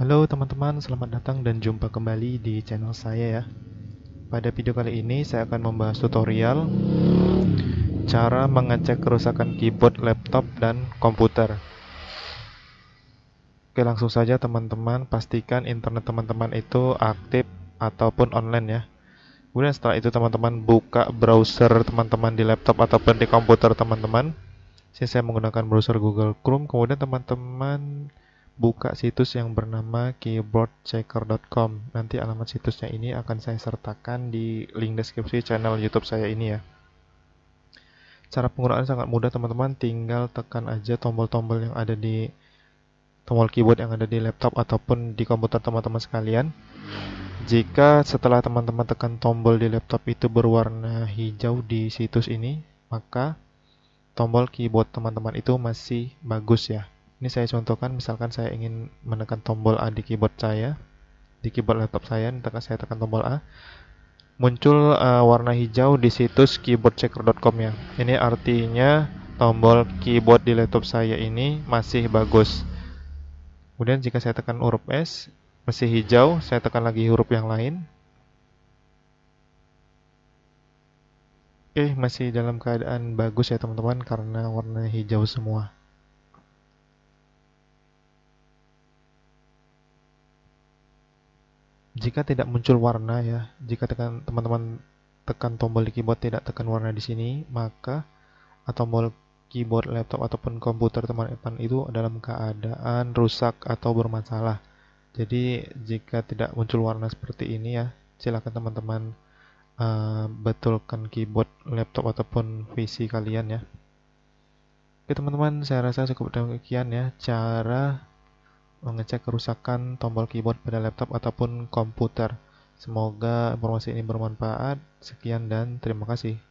Halo teman-teman, selamat datang dan jumpa kembali di channel saya ya. Pada video kali ini saya akan membahas tutorial cara mengecek kerusakan keyboard, laptop, dan komputer. Oke, langsung saja teman-teman, pastikan internet teman-teman itu aktif ataupun online ya. Kemudian setelah itu teman-teman buka browser teman-teman di laptop ataupun di komputer teman-teman. saya menggunakan browser Google Chrome, kemudian teman-teman buka situs yang bernama keyboardchecker.com. Nanti alamat situsnya ini akan saya sertakan di link deskripsi channel YouTube saya ini ya. Cara penggunaan sangat mudah teman-teman, tinggal tekan aja tombol-tombol yang ada di tombol keyboard yang ada di laptop ataupun di komputer teman-teman sekalian. Jika setelah teman-teman tekan tombol di laptop itu berwarna hijau di situs ini, maka tombol keyboard teman-teman itu masih bagus ya. Ini saya contohkan, misalkan saya ingin menekan tombol A di keyboard saya, di keyboard laptop saya, tekan saya tekan tombol A, muncul uh, warna hijau di situs keyboardchecker.com ya. Ini artinya tombol keyboard di laptop saya ini masih bagus. Kemudian jika saya tekan huruf S, masih hijau, saya tekan lagi huruf yang lain. Oke, eh, masih dalam keadaan bagus ya teman-teman karena warna hijau semua. jika tidak muncul warna ya, jika tekan teman-teman tekan tombol di keyboard tidak tekan warna di sini, maka tombol keyboard laptop ataupun komputer teman-teman itu dalam keadaan rusak atau bermasalah. Jadi jika tidak muncul warna seperti ini ya, silakan teman-teman uh, betulkan keyboard laptop ataupun PC kalian ya. Oke teman-teman, saya rasa cukup demikian ya cara mengecek kerusakan tombol keyboard pada laptop ataupun komputer. Semoga informasi ini bermanfaat. Sekian dan terima kasih.